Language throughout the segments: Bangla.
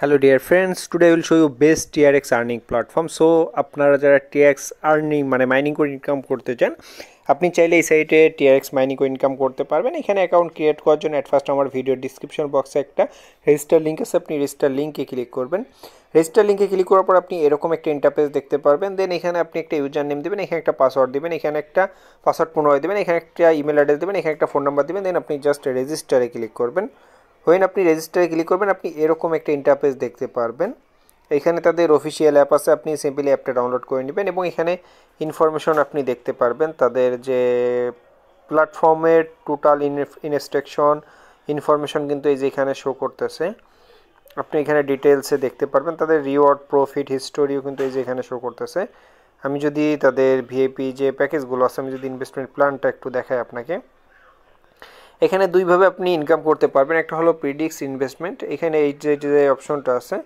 hello dear friends today I will show you best TRX earning platform so আপনারা যারা TRX আর্নিং মানে মাইনিং কোইন ইনকাম করতে চান আপনি চলে এই সাইটে TRX মাইনিং কোইন ইনকাম করতে পারবেন এখানে অ্যাকাউন্ট क्रिएट করার জন্য এট ফার্স্ট আমার ভিডিওর ডেসক্রিপশন বক্সে একটা রেজিস্ট্রার লিংক আছে আপনি রেজিস্ট্রার লিংকে ক্লিক করবেন রেজিস্ট্রার লিংকে ক্লিক করার পর আপনি এরকম একটা ইন্টারফেস দেখতে পারবেন देन এখানে আপনি একটা ইউজার নেম দিবেন এখানে একটা পাসওয়ার্ড দিবেন এখানে একটা পাসওয়ার্ড পুনরায় দিবেন এখানে একটা ইমেল অ্যাড্রেস দিবেন এখানে একটা ফোন নাম্বার দিবেন देन আপনি जस्ट রেজিস্টার এ ক্লিক করবেন হোয়েন আপনি রেজিস্টারে ক্লিক করবেন আপনি এরকম একটা ইন্টারফেস দেখতে পারবেন এখানে তাদের অফিসিয়াল অ্যাপ আছে আপনি সিম্পলি অ্যাপটা ডাউনলোড করে নেবেন এবং এখানে ইনফরমেশন আপনি দেখতে পারবেন তাদের যে প্ল্যাটফর্মের টোটাল ইনস্ট্রাকশন ইনফরমেশন কিন্তু এই যে এখানে শো করতেছে আপনি এখানে ডিটেলসে দেখতে পারবেন তাদের রিওয়ার্ড প্রফিট হিস্টোরিও কিন্তু এই যে এখানে শো করতেছে আমি যদি তাদের ভিএপি যে প্যাকেজগুলো আছে আমি যদি ইনভেস্টমেন্ট প্ল্যানটা একটু দেখাই আপনাকে এখানে দুইভাবে আপনি ইনকাম করতে পারবেন একটা হলো প্রিডিক্স ইনভেস্টমেন্ট এখানে এই যে যে অপশনটা আছে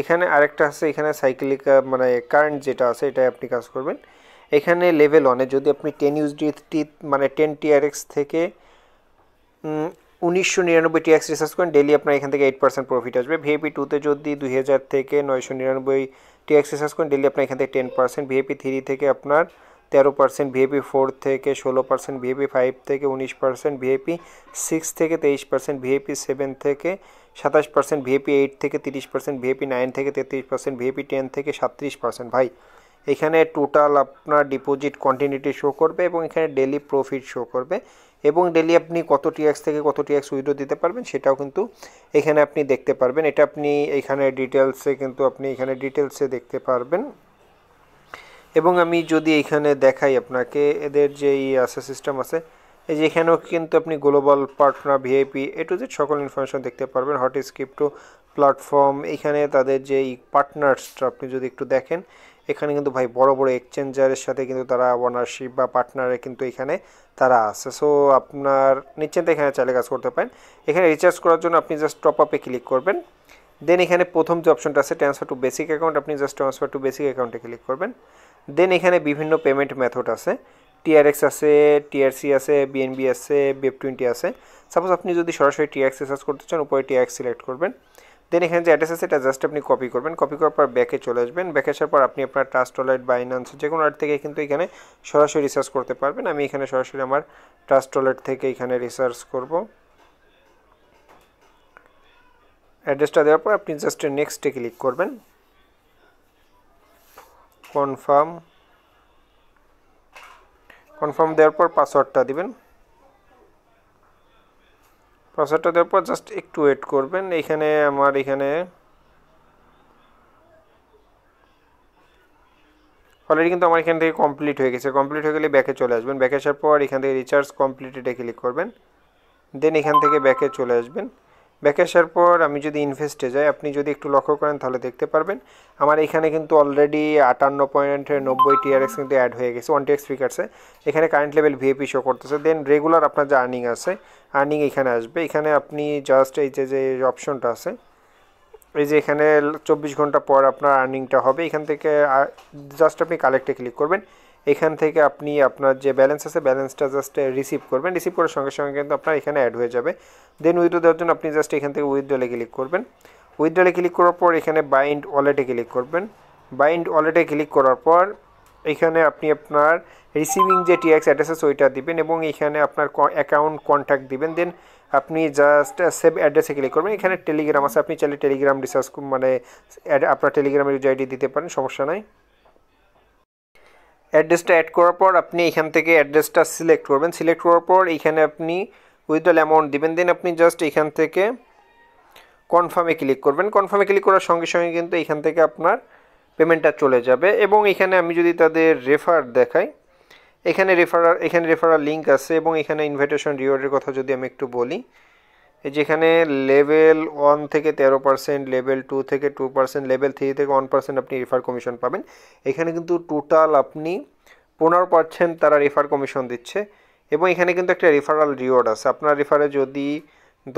এখানে আরেকটা আছে এখানে সাইকেলিক মানে কারেন্ট যেটা আছে এটাই আপনি কাজ করবেন এখানে লেভেল ওয়ানে যদি আপনি টেন ইউজডি মানে টেন টিআরএক্স থেকে উনিশশো নিরানব্বই টিআরএক্স রিসার্চ করেন ডেলি আপনার এখান থেকে এইট পার্সেন্ট প্রফিট আসবে ভিএপি টুতে যদি দুই হাজার থেকে নয়শো নিরানব্বই টিআরএক্স রিসার্চ করেন ডেলি আপনার এখান থেকে টেন পার্সেন্ট ভিএপি থ্রি থেকে আপনার তেরো পার্সেন্ট ভিএপি ফোর থেকে ষোলো পার্সেন্ট ভিএপি ফাইভ থেকে উনিশ পার্সেন্ট ভিএপি সিক্স থেকে তেইশ পার্সেন্ট ভিএপি সেভেন থেকে সাতাশ পার্সেন্ট ভিএপি এইট থেকে তিরিশ পার্সেন্ট ভিএপি নাইন থেকে তেত্রিশ পার্সেন্ট ভিএপি টেন থেকে সাতত্রিশ পার্সেন্ট ভাই এখানে টোটাল আপনার ডিপোজিট কন্টিনিউটি শো করবে এবং এখানে ডেলি প্রফিট শো করবে এবং ডেলি আপনি কত টিএক্স থেকে কত টিএক্স উইড্রো দিতে পারবেন সেটাও কিন্তু এখানে আপনি দেখতে পারবেন এটা আপনি এখানে ডিটেলসে কিন্তু আপনি এখানে ডিটেলসে দেখতে পারবেন এবং আমি যদি এখানে দেখাই আপনাকে এদের যে আছে সিস্টেম আছে এই যে এখানেও কিন্তু আপনি global partner VIP A to Z সকল ইনফরমেশন দেখতে পারবেন হট স্ক্রিপ্টো প্ল্যাটফর্ম এখানে তাদের যে পার্টনার্সটা আপনি যদি একটু দেখেন এখানে কিন্তু ভাই বড় বড় এক্সচেঞ্জারের সাথে কিন্তু তারা ওনারশিপ বা পার্টনারে কিন্তু এখানে তারা আছে সো আপনার নিশ্চিন্তে এখানে চালে কাজ করতে পারেন এখানে রিচার্জ করার জন্য আপনি জাস্ট টপ আপে ক্লিক করবেন দেন এখানে প্রথম যে অপশনটা আছে ট্রান্সফার টু বেসিক অ্যাকাউন্ট আপনি জাস্ট ট্রান্সফার টু বেসিক অ্যাকাউন্টে ক্লিক করবেন দেন এখানে বিভিন্ন পেমেন্ট মেথড আছে টিআরএক্স আছে টিআরসি আছে বিএনবি আছে বেব টোয়েন্টি আছে সাপোজ আপনি যদি সরাসরি টিআরএক্স সার্চ করতে চান উপরে টিআরএক্স সিলেক্ট করবেন দেন এখানে যে অ্যাড্রেস আছে এটা জাস্ট আপনি কপি করবেন কপি করার পর ব্যাকে চলে আসবেন ব্যাকে আসার পর আপনি আপনার ট্রাস্ট ওয়ালেট বাইনান্স যে কোনো অ্যাড থেকে কিন্তু এখানে সরাসরি রিসার্চ করতে পারবেন আমি এখানে সরাসরি আমার ট্রাস্ট ওয়ালেট থেকে এখানে রিসার্চ করব অ্যাড্রেসটা দেওয়ার পর আপনি জাস্ট নেক্সটে ক্লিক করবেন কনফার্ম কনফার্ম দেওয়ার পর পাসওয়ার্ডটা দিবেন পাসওয়ার্ডটা দেওয়ার পর জাস্ট একটু ওয়েট করবেন এখানে আমার এখানে অলরেডি কিন্তু আমার এখান থেকে কমপ্লিট হয়ে গেছে কমপ্লিট হয়ে গেলে ব্যাকে চলে আসবেন ব্যাকে আসার পর এখান থেকে রিচার্জ কমপ্লিটেডে ক্লিক করবেন দেন এখান থেকে ব্যাকে চলে আসবেন ব্যাক আসার পর আমি যদি ইনভেস্টে যাই আপনি যদি একটু লক্ষ্য করেন তাহলে দেখতে পারবেন আমার এখানে কিন্তু অলরেডি আটান্ন পয়েন্ট নব্বই টিআরএক্স কিন্তু অ্যাড হয়ে গেছে ওয়ান টিএক্স ফিকার্সে এখানে কারেন্ট লেভেল ভিএপি শো করতেছে দেন রেগুলার আপনার যে আর্নিং আছে আর্নিং এখানে আসবে এখানে আপনি জাস্ট এই যে যে অপশনটা আছে এই যে এখানে চব্বিশ ঘন্টা পর আপনার আর্নিংটা হবে এখান থেকে জাস্ট আপনি কালেক্টে ক্লিক করবেন এখান থেকে আপনি আপনার যে ব্যালেন্স আছে ব্যালেন্সটা জাস্ট রিসিভ করবেন রিসিভ করার সঙ্গে সঙ্গে কিন্তু আপনার এখানে অ্যাড হয়ে যাবে দেন উইথড্রো দেওয়ার জন্য আপনি জাস্ট এখান থেকে উইথড্রলে ক্লিক করবেন উইথড্রলে ক্লিক করার পর এখানে বাইন্ড ওয়ালেটে ক্লিক করবেন বাইন্ড ওয়ালেটে ক্লিক করার পর এখানে আপনি আপনার রিসিভিং যে টিএক্স অ্যাড্রেস আছে ওইটা দিবেন এবং এখানে আপনার অ্যাকাউন্ট কন্ট্যাক্ট দিবেন দেন আপনি জাস্ট সেভ অ্যাড্রেসে ক্লিক করবেন এখানে টেলিগ্রাম আছে আপনি চাইলে টেলিগ্রাম রিসার্চ মানে আপনার টেলিগ্রামের ইউজ আইডি দিতে পারেন সমস্যা নাই অ্যাড্রেসটা অ্যাড করার পর আপনি এখান থেকে অ্যাড্রেসটা সিলেক্ট করবেন সিলেক্ট করার পর এখানে আপনি উইথড্রল অ্যামাউন্ট দেবেন দেন আপনি জাস্ট এখান থেকে কনফার্মে ক্লিক করবেন কনফার্মে ক্লিক করার সঙ্গে সঙ্গে কিন্তু এখান থেকে আপনার পেমেন্টটা চলে যাবে এবং এখানে আমি যদি তাদের রেফার দেখাই এখানে রেফারার এখানে রেফারার লিঙ্ক আছে এবং এখানে ইনভাইটেশন রিওয়ার্ডের কথা যদি আমি একটু বলি যেখানে লেভেল ওয়ান থেকে তেরো পার্সেন্ট লেভেল টু থেকে টু পার্সেন্ট লেভেল থ্রি থেকে ওয়ান পার্সেন্ট আপনি রেফার কমিশন পাবেন এখানে কিন্তু টোটাল আপনি পনেরো পার্সেন্ট তারা রেফার কমিশন দিচ্ছে এবং এখানে কিন্তু একটা রেফারাল রিওয়ার্ড আছে আপনার রেফারে যদি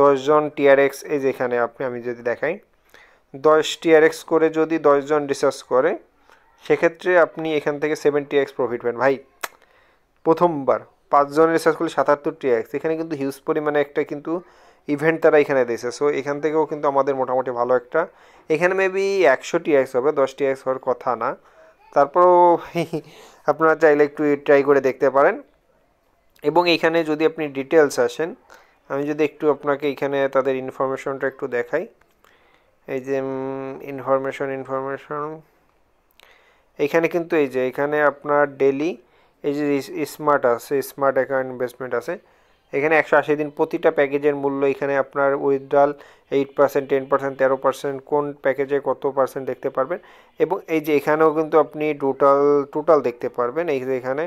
দশজন টিআরএক্স এই যেখানে আপনি আমি যদি দেখাই দশ টিআরএক্স করে যদি দশজন রিসার্চ করে সেক্ষেত্রে আপনি এখান থেকে সেভেন্টি এক্স প্রফিট পান ভাই প্রথমবার পাঁচজন রিসার্চ করলে সাতাত্তর টিআরএক্স এখানে কিন্তু হিউজ পরিমাণে একটা কিন্তু ইভেন্ট তারা এখানে দিয়েছে সো এখান থেকেও কিন্তু আমাদের মোটামুটি ভালো একটা এখানে মেবি একশোটি এক্স হবে দশটি এক্স হওয়ার কথা না তারপরও আপনারা চাইলে একটু ট্রাই করে দেখতে পারেন এবং এখানে যদি আপনি ডিটেলস আসেন আমি যদি একটু আপনাকে এখানে তাদের ইনফরমেশনটা একটু দেখাই এই যে ইনফরমেশন ইনফরমেশন এখানে কিন্তু এই যে এখানে আপনার ডেলি এই যে স্মার্ট আছে স্মার্ট অ্যাকাউন্ট ইনভেস্টমেন্ট আছে এখানে একশো আশি দিন প্রতিটা প্যাকেজের মূল্য এখানে আপনার withdrawal eight percent ten percent তেরো পার্সেন্ট কোন প্যাকেজে কত পার্সেন্ট দেখতে পারবেন এবং এই যে এখানেও কিন্তু আপনি টোটাল টোটাল দেখতে পারবেন এই যে এখানে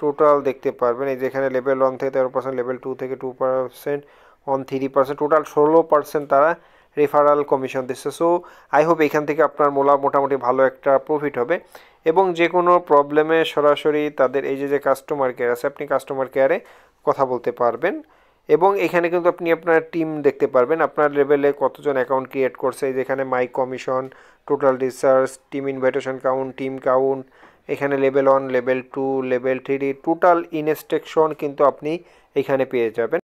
টোটাল দেখতে পারবেন এই যে এখানে লেভেল ওয়ান থেকে তেরো পার্সেন্ট লেভেল টু থেকে two percent one three percent total ষোলো পার্সেন্ট তারা রেফারাল কমিশন দিচ্ছে সো আই হোপ এখান থেকে আপনার মোলা মোটামুটি ভালো একটা প্রফিট হবে এবং যে কোনো প্রবলেমে সরাসরি তাদের এই যে যে কাস্টমার কেয়ার আছে আপনি কাস্টমার কেয়ারে কথা বলতে পারবেন এবং এখানে কিন্তু আপনি আপনার টিম দেখতে পারবেন আপনার লেভেলে কতজন অ্যাকাউন্ট ক্রিয়েট করছে যেখানে my commission total research team invitation count team count এখানে level one level two level three total instruction কিন্তু আপনি এখানে পেয়ে যাবেন